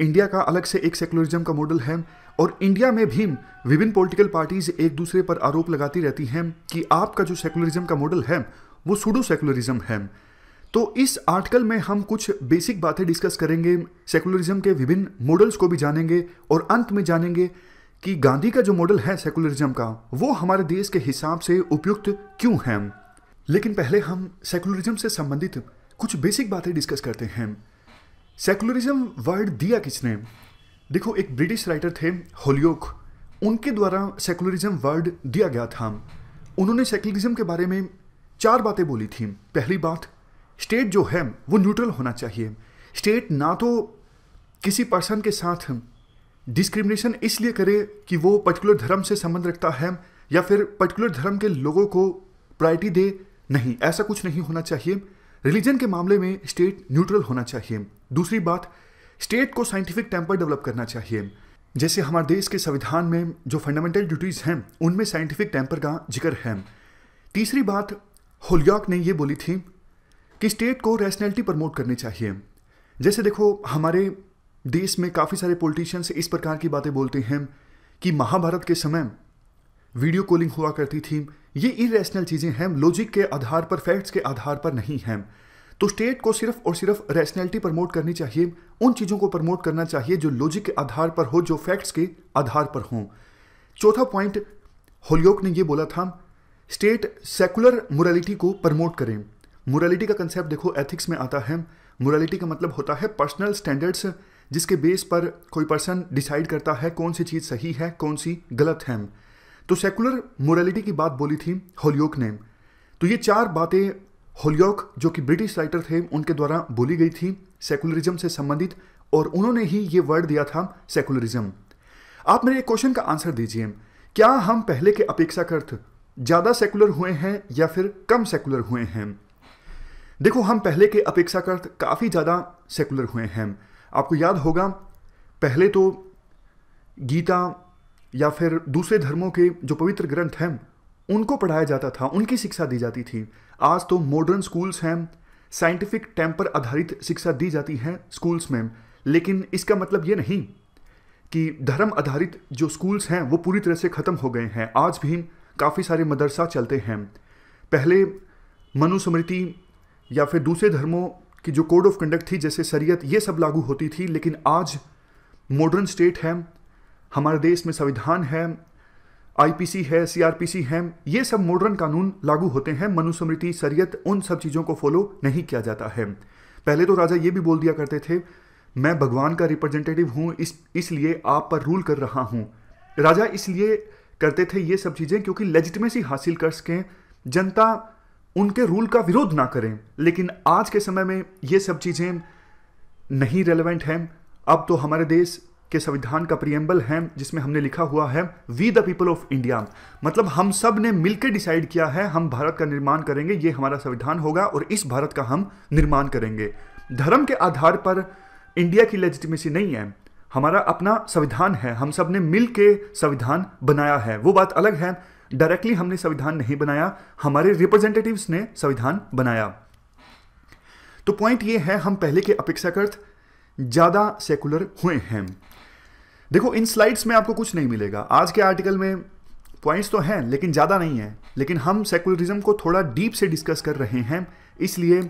इंडिया का अलग से एक सेकुलरिज्म का मॉडल है और इंडिया में भी विभिन्न पॉलिटिकल पार्टीज एक दूसरे पर आरोप लगाती रहती हैं कि आपका जो सेकुलरिज्म का मॉडल है वो सूडो सेकुलरिज्म है तो इस आर्टिकल में हम कुछ बेसिक बातें डिस्कस करेंगे सेकुलरिज्म के विभिन्न मॉडल्स को भी जानेंगे और अंत में जानेंगे कि गांधी का जो मॉडल है सेकुलरिज्म का वो हमारे देश के हिसाब से उपयुक्त क्यों है लेकिन पहले हम सेकुलरिज्म से संबंधित कुछ बेसिक बातें डिस्कस करते हैं सेकुलरिज्म वर्ड दिया किसने देखो एक ब्रिटिश राइटर थे होलियोक उनके द्वारा सेकुलरिज्म वर्ड दिया गया था उन्होंने सेकुलरिज्म के बारे में चार बातें बोली थी पहली बात स्टेट जो है वो न्यूट्रल होना चाहिए स्टेट ना तो किसी पर्सन के साथ डिस्क्रिमिनेशन इसलिए करे कि वो पर्टिकुलर धर्म से संबंध रखता है या फिर पर्टिकुलर धर्म के लोगों को प्रायरिटी दे नहीं ऐसा कुछ नहीं होना चाहिए रिलीजन के मामले में स्टेट न्यूट्रल होना चाहिए दूसरी बात स्टेट को साइंटिफिक टेम्पर डेवलप करना चाहिए जैसे हमारे देश के संविधान में जो फंडामेंटल ड्यूटीज़ हैं उनमें साइंटिफिक टेम्पर का जिक्र है तीसरी बात होलियॉक ने यह बोली थी कि स्टेट को रैशनैलिटी प्रमोट करनी चाहिए जैसे देखो हमारे देश में काफ़ी सारे पॉलिटिशियंस इस प्रकार की बातें बोलते हैं कि महाभारत के समय वीडियो कॉलिंग हुआ करती थी ये इरेशनल चीज़ें हैं लॉजिक के आधार पर फैक्ट्स के आधार पर नहीं हैं तो स्टेट को सिर्फ और सिर्फ रैशनैलिटी प्रमोट करनी चाहिए उन चीज़ों को प्रमोट करना चाहिए जो लॉजिक के आधार पर हो जो फैक्ट्स के आधार पर हों चौथा पॉइंट होलियोक ने यह बोला था स्टेट सेकुलर मोरालिटी को प्रमोट करें मोरालिटी का कंसेप्ट देखो एथिक्स में आता है मोरालिटी का मतलब होता है पर्सनल स्टैंडर्ड्स जिसके बेस पर कोई पर्सन डिसाइड करता है कौन सी चीज़ सही है कौन सी गलत है तो सेकुलर मोरालिटी की बात बोली थी होलियोक ने तो ये चार बातें होलियोक जो कि ब्रिटिश राइटर थे उनके द्वारा बोली गई थी सेकुलरिज्म से संबंधित और उन्होंने ही ये वर्ड दिया था सेकुलरिज्म आप मेरे क्वेश्चन का आंसर दीजिए क्या हम पहले के अपेक्षाकृत ज़्यादा सेकुलर हुए हैं या फिर कम सेकुलर हुए हैं देखो हम पहले के अपेक्षाकृत काफ़ी ज़्यादा सेकुलर हुए हैं आपको याद होगा पहले तो गीता या फिर दूसरे धर्मों के जो पवित्र ग्रंथ हैं उनको पढ़ाया जाता था उनकी शिक्षा दी जाती थी आज तो मॉडर्न स्कूल्स हैं साइंटिफिक टेम्पर आधारित शिक्षा दी जाती है स्कूल्स में लेकिन इसका मतलब ये नहीं कि धर्म आधारित जो स्कूल्स हैं वो पूरी तरह से ख़त्म हो गए हैं आज भी काफ़ी सारे मदरसा चलते हैं पहले मनुस्मृति या फिर दूसरे धर्मों की जो कोड ऑफ कंडक्ट थी जैसे शरीयत ये सब लागू होती थी लेकिन आज मॉडर्न स्टेट है हमारे देश में संविधान है आईपीसी है सीआरपीसी है ये सब मॉडर्न कानून लागू होते हैं मनुस्मृति शरीयत उन सब चीज़ों को फॉलो नहीं किया जाता है पहले तो राजा ये भी बोल दिया करते थे मैं भगवान का रिप्रेजेंटेटिव हूँ इस इसलिए आप पर रूल कर रहा हूँ राजा इसलिए करते थे ये सब चीज़ें क्योंकि लेजिटमेसी हासिल कर सकें जनता उनके रूल का विरोध ना करें लेकिन आज के समय में ये सब चीज़ें नहीं रेलेवेंट हैं अब तो हमारे देश के संविधान का प्रियम्बल है जिसमें हमने लिखा हुआ है we the people of India मतलब हम सब ने मिलकर डिसाइड किया है हम भारत का निर्माण करेंगे ये हमारा संविधान होगा और इस भारत का हम निर्माण करेंगे धर्म के आधार पर इंडिया की लेजिटिमेसी नहीं है हमारा अपना संविधान है हम सब ने मिल संविधान बनाया है वो बात अलग है डायरेक्टली हमने संविधान नहीं बनाया हमारे रिप्रेजेंटेटिव्स ने संविधान बनाया तो पॉइंट ये है हम पहले के अपेक्षाकृत ज़्यादा सेकुलर हुए हैं देखो इन स्लाइड्स में आपको कुछ नहीं मिलेगा आज के आर्टिकल में पॉइंट्स तो हैं लेकिन ज़्यादा नहीं है लेकिन हम सेकुलरिज्म को थोड़ा डीप से डिस्कस कर रहे हैं इसलिए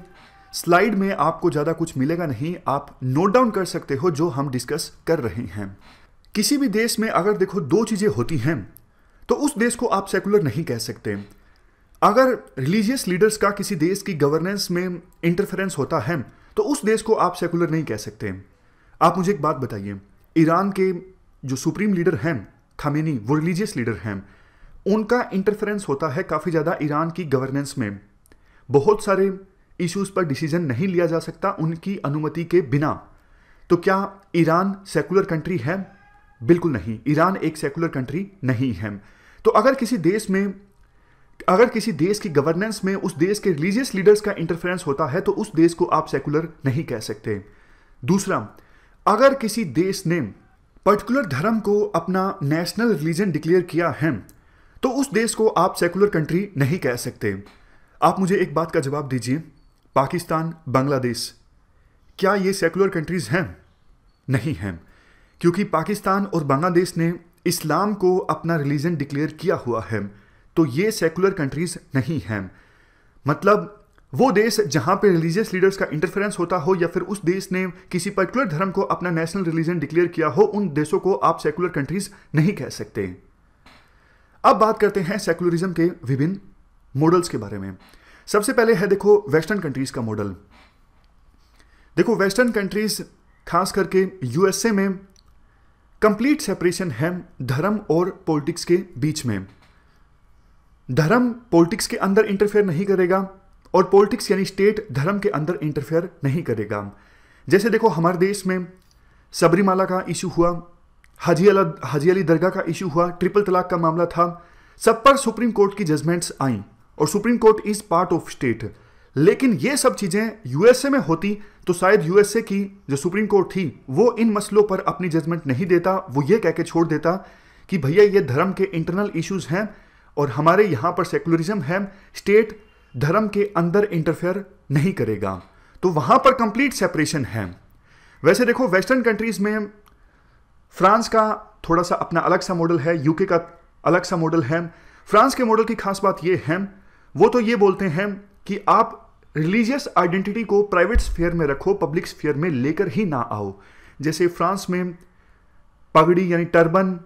स्लाइड में आपको ज़्यादा कुछ मिलेगा नहीं आप नोट डाउन कर सकते हो जो हम डिस्कस कर रहे हैं किसी भी देश में अगर देखो दो चीज़ें होती हैं तो उस देश को आप सेकुलर नहीं कह सकते अगर रिलीजियस लीडर्स का किसी देश की गवर्नेंस में इंटरफेरेंस होता है तो उस देश को आप सेकुलर नहीं कह सकते आप मुझे एक बात बताइए ईरान के जो सुप्रीम लीडर हैं खामिनी वो रिलीजियस लीडर हैं उनका इंटरफेरेंस होता है काफ़ी ज़्यादा ईरान की गवर्नेंस में बहुत सारे इश्यूज़ पर डिसीजन नहीं लिया जा सकता उनकी अनुमति के बिना तो क्या ईरान सेकुलर कंट्री है बिल्कुल नहीं ईरान एक सेकुलर कंट्री नहीं है तो अगर किसी देश में अगर किसी देश की गवर्नेंस में उस देश के रिलीजियस लीडर्स का इंटरफेरेंस होता है तो उस देश को आप सेकुलर नहीं कह सकते दूसरा अगर किसी देश ने पर्टिकुलर धर्म को अपना नेशनल रिलीजन डिक्लेयर किया है तो उस देश को आप सेकुलर कंट्री नहीं कह सकते आप मुझे एक बात का जवाब दीजिए पाकिस्तान बांग्लादेश क्या ये सेकुलर कंट्रीज हैं नहीं हैं क्योंकि पाकिस्तान और बांग्लादेश ने इस्लाम को अपना रिलीजन डिक्लेयर किया हुआ है तो ये सेकुलर कंट्रीज नहीं हैं मतलब वो देश जहां पे रिलीजियस लीडर्स का इंटरफेरेंस होता हो या फिर उस देश ने किसी पर्टिकुलर धर्म को अपना नेशनल रिलीजन डिक्लेयर किया हो उन देशों को आप सेकुलर कंट्रीज नहीं कह सकते अब बात करते हैं सेकुलरिज्म के विभिन्न मॉडल्स के बारे में सबसे पहले है देखो वेस्टर्न कंट्रीज का मॉडल देखो वेस्टर्न कंट्रीज खास करके यूएसए में कंप्लीट सेपरेशन है धर्म और पॉलिटिक्स के बीच में धर्म पॉलिटिक्स के अंदर इंटरफेयर नहीं करेगा और पॉलिटिक्स यानी स्टेट धर्म के अंदर इंटरफेयर नहीं करेगा जैसे देखो हमारे देश में सबरीमाला का इशू हुआ हाजी अला अली दरगाह का इशू हुआ ट्रिपल तलाक का मामला था सब पर सुप्रीम कोर्ट की जजमेंट्स आई और supreme court is part of state लेकिन ये सब चीज़ें यूएसए में होती तो शायद यूएसए की जो सुप्रीम कोर्ट थी वो इन मसलों पर अपनी जजमेंट नहीं देता वो ये कह के छोड़ देता कि भैया ये धर्म के इंटरनल इश्यूज हैं और हमारे यहां पर सेकुलरिज्म है स्टेट धर्म के अंदर इंटरफेयर नहीं करेगा तो वहां पर कंप्लीट सेपरेशन है वैसे देखो वेस्टर्न कंट्रीज में फ्रांस का थोड़ा सा अपना अलग सा मॉडल है यूके का अलग सा मॉडल है फ्रांस के मॉडल की खास बात यह है वो तो ये बोलते हैं कि आप रिलीजियस आइडेंटिटी को प्राइवेट स्फेयर में रखो पब्लिक स्फेयर में लेकर ही ना आओ जैसे फ्रांस में पगड़ी यानी टर्बन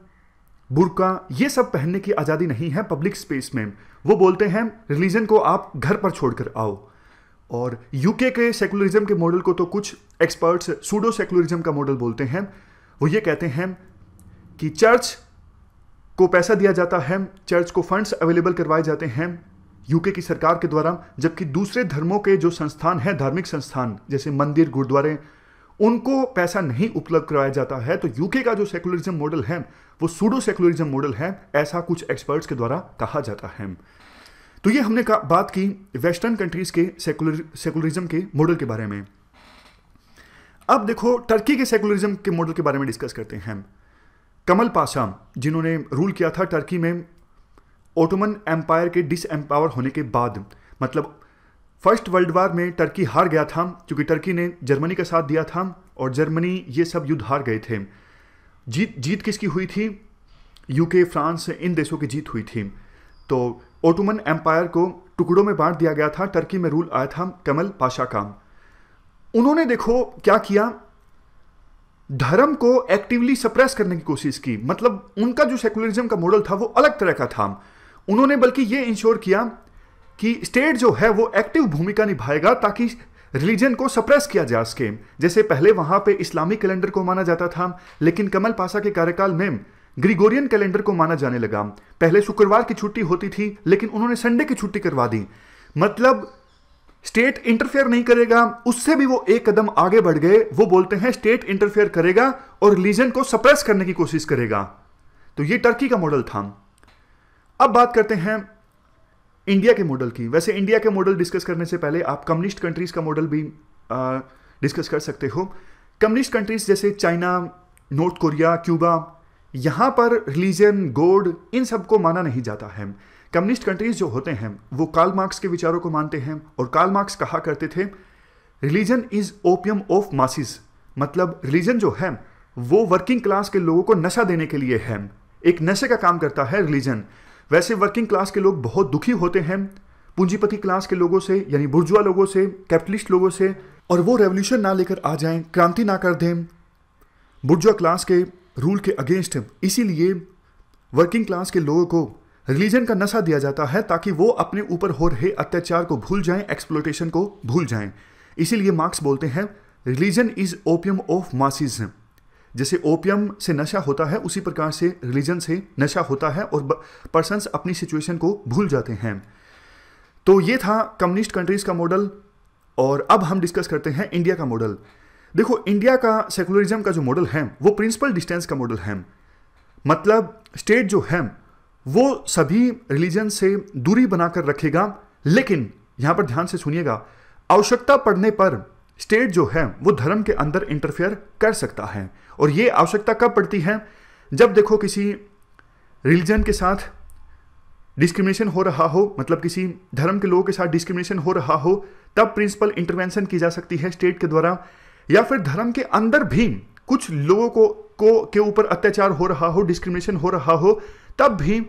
बुरका ये सब पहनने की आज़ादी नहीं है पब्लिक स्पेस में वो बोलते हैं रिलीजन को आप घर पर छोड़कर आओ और यूके के सेकुलरिज्म के मॉडल को तो कुछ एक्सपर्ट्स सूडो सेकुलरिज्म का मॉडल बोलते हैं वो ये कहते हैं कि चर्च को पैसा दिया जाता है चर्च को फंड्स अवेलेबल करवाए जाते हैं यूके की सरकार के द्वारा जबकि दूसरे धर्मों के जो संस्थान हैं धार्मिक संस्थान जैसे मंदिर गुरुद्वारे उनको पैसा नहीं उपलब्ध करवाया जाता है तो यूके का जो सेकुलरिज्म मॉडल है वो सूडो सेकुलरिज्म मॉडल है ऐसा कुछ एक्सपर्ट्स के द्वारा कहा जाता है तो ये हमने बात की वेस्टर्न कंट्रीज के सेकुलर सेकुलरिज्म के मॉडल के बारे में अब देखो टर्की के सेकुलरिज्म के मॉडल के बारे में डिस्कस करते हैं कमल पाशा जिन्होंने रूल किया था टर्की में ओटोमन एम्पायर के डिस एम्पावर होने के बाद मतलब फर्स्ट वर्ल्ड वार में टर्की हार गया था क्योंकि टर्की ने जर्मनी का साथ दिया था और जर्मनी ये सब युद्ध हार गए थे जीत जीत किसकी हुई थी यूके फ्रांस इन देशों की जीत हुई थी तो ओटोमन एम्पायर को टुकड़ों में बांट दिया गया था टर्की में रूल आया था कमल पाशा का उन्होंने देखो क्या किया धर्म को एक्टिवली सप्रेस करने की कोशिश की मतलब उनका जो सेकुलरिज्म का मॉडल था वो अलग तरह का था उन्होंने बल्कि ये इंश्योर किया कि स्टेट जो है वो एक्टिव भूमिका निभाएगा ताकि रिलीजन को सप्रेस किया जा सके जैसे पहले वहां पे इस्लामी कैलेंडर को माना जाता था लेकिन कमल पासा के कार्यकाल में ग्रिगोरियन कैलेंडर को माना जाने लगा पहले शुक्रवार की छुट्टी होती थी लेकिन उन्होंने संडे की छुट्टी करवा दी मतलब स्टेट इंटरफेयर नहीं करेगा उससे भी वो एक कदम आगे बढ़ गए वो बोलते हैं स्टेट इंटरफेयर करेगा और रिलीजन को सप्रेस करने की कोशिश करेगा तो ये टर्की का मॉडल था अब बात करते हैं इंडिया के मॉडल की वैसे इंडिया के मॉडल डिस्कस करने से पहले आप कम्युनिस्ट कंट्रीज़ का मॉडल भी डिस्कस कर सकते हो कम्युनिस्ट कंट्रीज़ जैसे चाइना नॉर्थ कोरिया क्यूबा यहाँ पर रिलीजन गोड इन सब को माना नहीं जाता है कम्युनिस्ट कंट्रीज़ जो होते हैं वो कार्ल मार्क्स के विचारों को मानते हैं और कार्ल मार्क्स कहा करते थे religion is opium of masses मतलब रिलीजन जो है वो वर्किंग क्लास के लोगों को नशा देने के लिए है एक नशे का काम करता है रिलीजन वैसे वर्किंग क्लास के लोग बहुत दुखी होते हैं पूंजीपति क्लास के लोगों से यानी बुर्जुआ लोगों से कैपिटलिस्ट लोगों से और वो रेवोल्यूशन ना लेकर आ जाएं क्रांति ना कर दें बुर्जुआ क्लास के रूल के अगेंस्ट इसीलिए वर्किंग क्लास के लोगों को रिलीजन का नशा दिया जाता है ताकि वो अपने ऊपर हो रहे अत्याचार को भूल जाएं एक्सप्लोटेशन को भूल जाएं इसीलिए मार्क्स बोलते हैं religion is opium of masses जैसे ओपियम से नशा होता है उसी प्रकार से रिलीजन से नशा होता है और पर्सन अपनी सिचुएशन को भूल जाते हैं तो ये था कम्युनिस्ट कंट्रीज़ का मॉडल और अब हम डिस्कस करते हैं इंडिया का मॉडल देखो इंडिया का सेकुलरिज्म का जो मॉडल है वो प्रिंसिपल डिस्टेंस का मॉडल है मतलब स्टेट जो है वो सभी रिलीजन से दूरी बनाकर रखेगा लेकिन यहां पर ध्यान से सुनिएगा आवश्यकता पड़ने पर स्टेट जो है वो धर्म के अंदर इंटरफेयर कर सकता है और ये आवश्यकता कब पड़ती है जब देखो किसी रिलीजन के साथ डिस्क्रिमिनेशन हो रहा हो मतलब किसी धर्म के लोगों के साथ डिस्क्रिमिनेशन हो रहा हो तब प्रिंसिपल इंटरवेंशन की जा सकती है स्टेट के द्वारा या फिर धर्म के अंदर भी कुछ लोगों को, को के ऊपर अत्याचार हो रहा हो डिस्क्रिमिनेशन हो रहा हो तब भी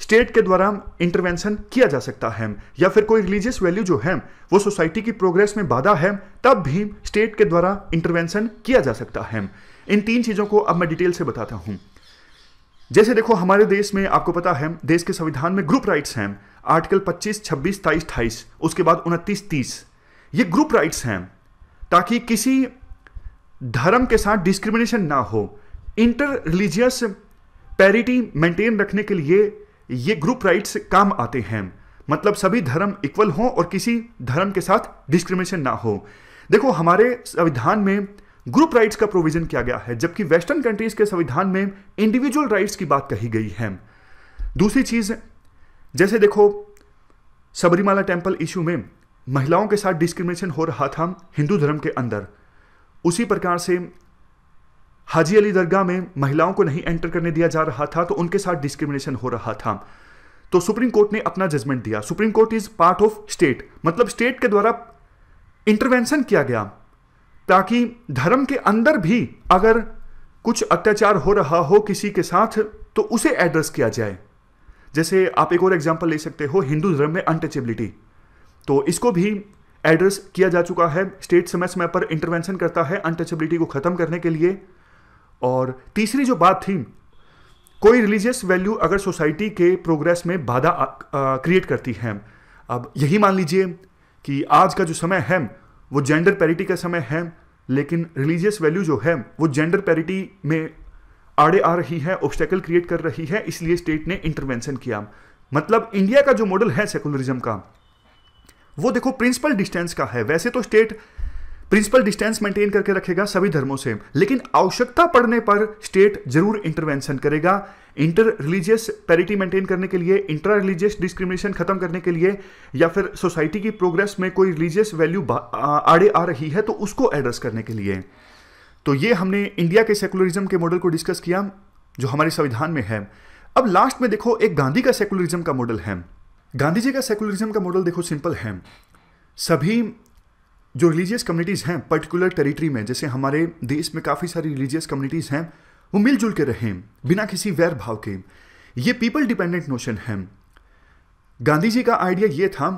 स्टेट के द्वारा इंटरवेंशन किया जा सकता है या फिर कोई रिलीजियस वैल्यू जो है वो सोसाइटी की प्रोग्रेस में बाधा है तब भी स्टेट के द्वारा इंटरवेंशन किया जा सकता है इन तीन चीज़ों को अब मैं डिटेल से बताता हूं जैसे देखो हमारे देश में आपको पता है देश के संविधान में ग्रुप राइट्स हैं आर्टिकल 25, 26, 27, 28 उसके बाद 29, 30 ये ग्रुप राइट्स हैं ताकि किसी धर्म के साथ डिस्क्रिमिनेशन ना हो इंटर रिलीजियस पैरिटी मेंटेन रखने के लिए ये ग्रुप राइट्स काम आते हैं मतलब सभी धर्म इक्वल हों और किसी धर्म के साथ डिस्क्रिमिनेशन ना हो देखो हमारे संविधान में ग्रुप राइट्स का प्रोविजन किया गया है जबकि वेस्टर्न कंट्रीज के संविधान में इंडिविजुअल राइट्स की बात कही गई है दूसरी चीज जैसे देखो सबरीमाला टेम्पल इशू में महिलाओं के साथ डिस्क्रिमिनेशन हो रहा था हिंदू धर्म के अंदर उसी प्रकार से हाजी अली दरगाह में महिलाओं को नहीं एंटर करने दिया जा रहा था तो उनके साथ डिस्क्रिमिनेशन हो रहा था तो सुप्रीम कोर्ट ने अपना जजमेंट दिया supreme court is part of state मतलब स्टेट के द्वारा इंटरवेंशन किया गया ताकि धर्म के अंदर भी अगर कुछ अत्याचार हो रहा हो किसी के साथ तो उसे एड्रेस किया जाए जैसे आप एक और एग्जाम्पल ले सकते हो हिंदू धर्म में अनटचेबिलिटी तो इसको भी एड्रेस किया जा चुका है स्टेट समय समय पर इंटरवेंशन करता है अनटचेबिलिटी को ख़त्म करने के लिए और तीसरी जो बात थी कोई रिलीजियस वैल्यू अगर सोसाइटी के प्रोग्रेस में बाधा क्रिएट करती है अब यही मान लीजिए कि आज का जो समय है वो जेंडर पैरिटी का समय है लेकिन रिलीजियस वैल्यू जो है वो जेंडर पैरिटी में आड़े आ रही है ऑब्स्टेकल क्रिएट कर रही है इसलिए स्टेट ने इंटरवेंशन किया मतलब इंडिया का जो मॉडल है सेकुलरिज्म का वो देखो प्रिंसिपल डिस्टेंस का है वैसे तो स्टेट प्रिंसिपल डिस्टेंस मेंटेन करके रखेगा सभी धर्मों से लेकिन आवश्यकता पड़ने पर स्टेट जरूर इंटरवेंशन करेगा इंटर रिलीजियस पैरिटी मेंटेन करने के लिए इंटर रिलीजियस डिस्क्रिमिनेशन खत्म करने के लिए या फिर सोसाइटी की प्रोग्रेस में कोई रिलीजियस वैल्यू आड़े आ रही है तो उसको एड्रेस करने के लिए तो ये हमने इंडिया के सेकुलरिज्म के मॉडल को डिस्कस किया जो हमारे संविधान में है अब लास्ट में देखो एक गांधी का सेकुलरिज्म का मॉडल है गांधी जी का सेकुलरिज्म का मॉडल देखो सिंपल है सभी जो रिलीजियस कम्युनिटीज़ हैं पर्टिकुलर टेरिटरी में जैसे हमारे देश में काफ़ी सारी रिलीजियस कम्युनिटीज़ हैं वो मिलजुल के रहें बिना किसी वैर भाव के ये पीपल डिपेंडेंट नोशन है गांधी जी का आइडिया ये था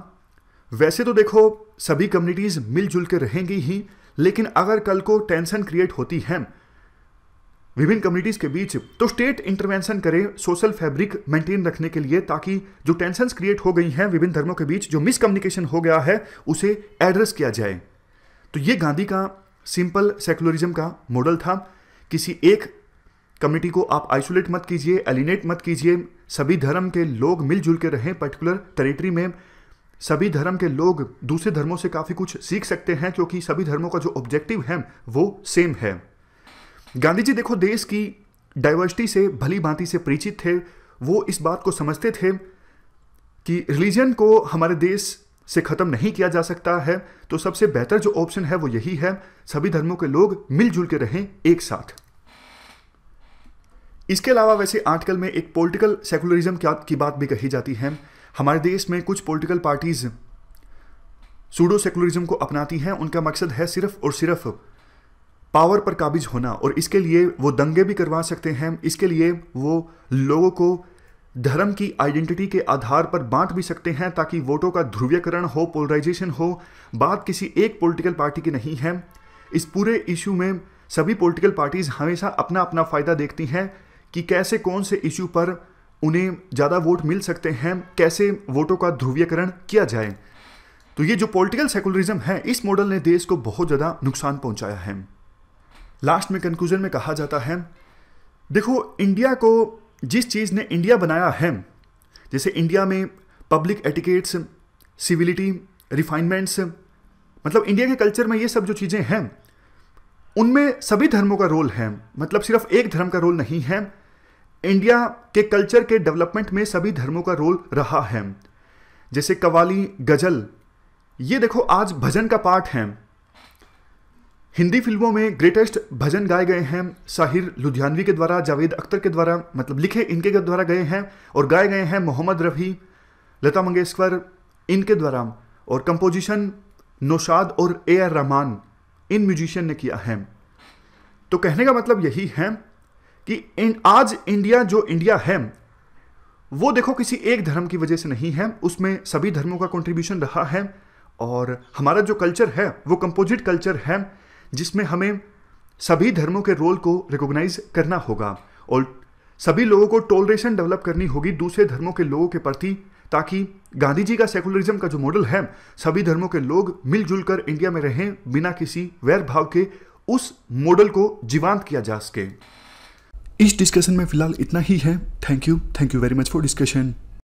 वैसे तो देखो सभी कम्युनिटीज़ मिलजुल के रहेंगी ही लेकिन अगर कल को टेंशन क्रिएट होती है विभिन्न कम्युनिटीज के बीच तो स्टेट इंटरवेंशन करे सोशल फैब्रिक मेंटेन रखने के लिए ताकि जो टेंशन क्रिएट हो गई हैं विभिन्न धर्मों के बीच जो मिसकम्युनिकेशन हो गया है उसे एड्रेस किया जाए तो ये गांधी का सिंपल सेकुलरिज्म का मॉडल था किसी एक कम्युनिटी को आप आइसोलेट मत कीजिए एलिनेट मत कीजिए सभी धर्म के लोग मिलजुल के रहें पर्टिकुलर टेरिटरी में सभी धर्म के लोग दूसरे धर्मों से काफ़ी कुछ सीख सकते हैं क्योंकि सभी धर्मों का जो ऑब्जेक्टिव है वो सेम है गांधी जी देखो देश की डाइवर्सिटी से भली भांति से परिचित थे वो इस बात को समझते थे कि रिलीजन को हमारे देश से ख़त्म नहीं किया जा सकता है तो सबसे बेहतर जो ऑप्शन है वो यही है सभी धर्मों के लोग मिलजुल के रहें एक साथ इसके अलावा वैसे आर्टिकल में एक पॉलिटिकल सेकुलरिज्म की बात भी कही जाती है हमारे देश में कुछ पॉलिटिकल पार्टीज़ सूडो सेकुलरिज्म को अपनाती हैं उनका मकसद है सिर्फ और सिर्फ पावर पर काबिज होना और इसके लिए वो दंगे भी करवा सकते हैं इसके लिए वो लोगों को धर्म की आइडेंटिटी के आधार पर बांट भी सकते हैं ताकि वोटों का ध्रुवीकरण हो पोलराइजेशन हो बात किसी एक पॉलिटिकल पार्टी की नहीं है इस पूरे इशू में सभी पॉलिटिकल पार्टीज़ हमेशा अपना अपना फ़ायदा देखती हैं कि कैसे कौन से इशू पर उन्हें ज़्यादा वोट मिल सकते हैं कैसे वोटों का ध्रुवीकरण किया जाए तो ये जो पॉलिटिकल सेकुलरिज्म है इस मॉडल ने देश को बहुत ज़्यादा नुकसान पहुंचाया है लास्ट में कंक्लूजन में कहा जाता है देखो इंडिया को जिस चीज़ ने इंडिया बनाया है जैसे इंडिया में पब्लिक एटिकेट्स सिविलिटी रिफाइनमेंट्स मतलब इंडिया के कल्चर में ये सब जो चीज़ें हैं उनमें सभी धर्मों का रोल है मतलब सिर्फ एक धर्म का रोल नहीं है इंडिया के कल्चर के डेवलपमेंट में सभी धर्मों का रोल रहा है जैसे कवाली गज़ल ये देखो आज भजन का पार्ट है हिंदी फिल्मों में ग्रेटेस्ट भजन गाए गए हैं साहिर लुधियानवी के द्वारा जावेद अख्तर के द्वारा मतलब लिखे इनके द्वारा गए हैं और गाए गए हैं मोहम्मद रफ़ी लता मंगेशकर इनके द्वारा और कंपोजिशन नौशाद और ए आर रहमान इन म्यूजिशियन ने किया है तो कहने का मतलब यही है कि इन आज इंडिया जो इंडिया है वो देखो किसी एक धर्म की वजह से नहीं है उसमें सभी धर्मों का कंट्रीब्यूशन रहा है और हमारा जो कल्चर है वो कंपोजिट कल्चर है जिसमें हमें सभी धर्मों के रोल को रिकॉग्नाइज करना होगा और सभी लोगों को टोलरेशन डेवलप करनी होगी दूसरे धर्मों के लोगों के प्रति ताकि गांधी जी का सेकुलरिज्म का जो मॉडल है सभी धर्मों के लोग मिलजुल कर इंडिया में रहें बिना किसी वैर भाव के उस मॉडल को जीवांत किया जा सके इस डिस्कशन में फिलहाल इतना ही है thank you thank you very much for discussion